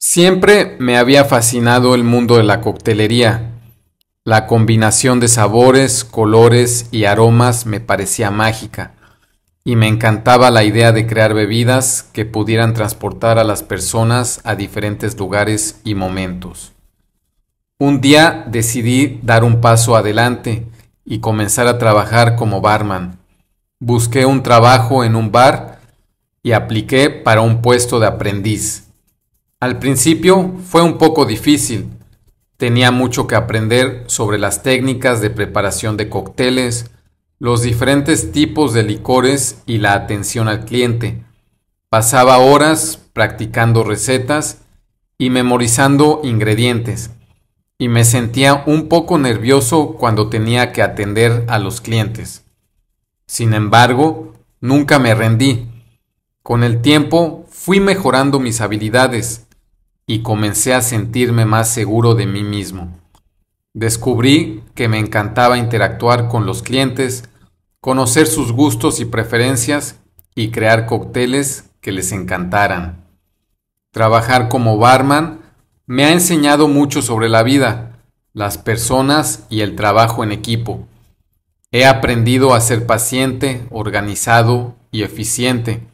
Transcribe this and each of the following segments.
Siempre me había fascinado el mundo de la coctelería. La combinación de sabores, colores y aromas me parecía mágica, y me encantaba la idea de crear bebidas que pudieran transportar a las personas a diferentes lugares y momentos. Un día decidí dar un paso adelante y comenzar a trabajar como barman. Busqué un trabajo en un bar y apliqué para un puesto de aprendiz al principio fue un poco difícil. Tenía mucho que aprender sobre las técnicas de preparación de cócteles, los diferentes tipos de licores y la atención al cliente. Pasaba horas practicando recetas y memorizando ingredientes, y me sentía un poco nervioso cuando tenía que atender a los clientes. Sin embargo, nunca me rendí. Con el tiempo fui mejorando mis habilidades y comencé a sentirme más seguro de mí mismo. Descubrí que me encantaba interactuar con los clientes, conocer sus gustos y preferencias y crear cócteles que les encantaran. Trabajar como barman me ha enseñado mucho sobre la vida, las personas y el trabajo en equipo. He aprendido a ser paciente, organizado y eficiente.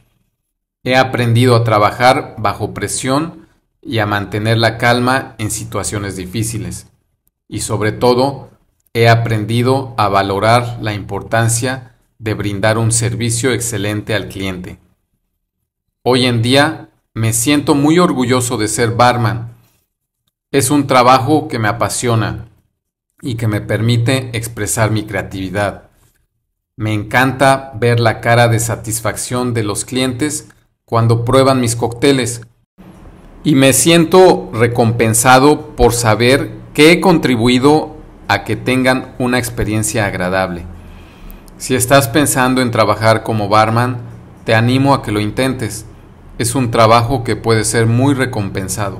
He aprendido a trabajar bajo presión y a mantener la calma en situaciones difíciles. Y sobre todo, he aprendido a valorar la importancia de brindar un servicio excelente al cliente. Hoy en día me siento muy orgulloso de ser barman. Es un trabajo que me apasiona y que me permite expresar mi creatividad. Me encanta ver la cara de satisfacción de los clientes cuando prueban mis cócteles y me siento recompensado por saber que he contribuido a que tengan una experiencia agradable. Si estás pensando en trabajar como barman, te animo a que lo intentes. Es un trabajo que puede ser muy recompensado,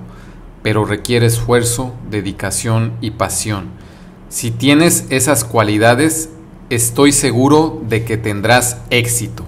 pero requiere esfuerzo, dedicación y pasión. Si tienes esas cualidades, estoy seguro de que tendrás éxito.